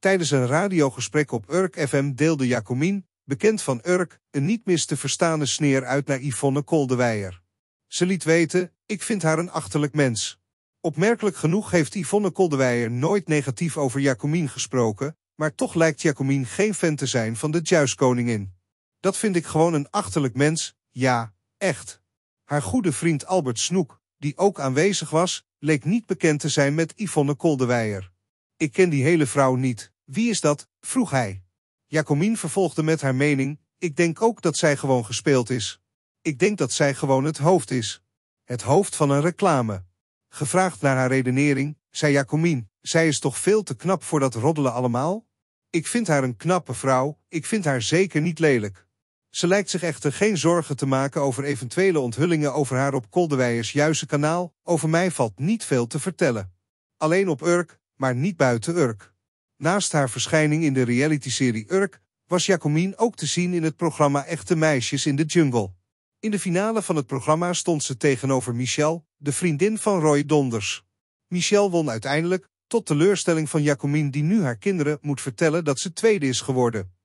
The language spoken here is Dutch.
Tijdens een radiogesprek op Urk FM deelde Jacomien, bekend van Urk, een niet mis te verstaande sneer uit naar Yvonne Koldewijer. Ze liet weten, ik vind haar een achterlijk mens. Opmerkelijk genoeg heeft Yvonne Koldewijer nooit negatief over Jacomien gesproken, maar toch lijkt Jacomien geen fan te zijn van de Juiskoningin. Dat vind ik gewoon een achterlijk mens, ja, echt. Haar goede vriend Albert Snoek, die ook aanwezig was, leek niet bekend te zijn met Yvonne Koldewijer. Ik ken die hele vrouw niet. Wie is dat? vroeg hij. Jacomine vervolgde met haar mening, ik denk ook dat zij gewoon gespeeld is. Ik denk dat zij gewoon het hoofd is. Het hoofd van een reclame. Gevraagd naar haar redenering, zei Jacomine: zij is toch veel te knap voor dat roddelen allemaal? Ik vind haar een knappe vrouw, ik vind haar zeker niet lelijk. Ze lijkt zich echter geen zorgen te maken over eventuele onthullingen over haar op Koldewijers juiste kanaal, over mij valt niet veel te vertellen. Alleen op Urk, maar niet buiten Urk. Naast haar verschijning in de realityserie Urk was Jacomine ook te zien in het programma Echte Meisjes in de Jungle. In de finale van het programma stond ze tegenover Michelle, de vriendin van Roy Donders. Michelle won uiteindelijk, tot teleurstelling van Jacomine, die nu haar kinderen moet vertellen dat ze tweede is geworden.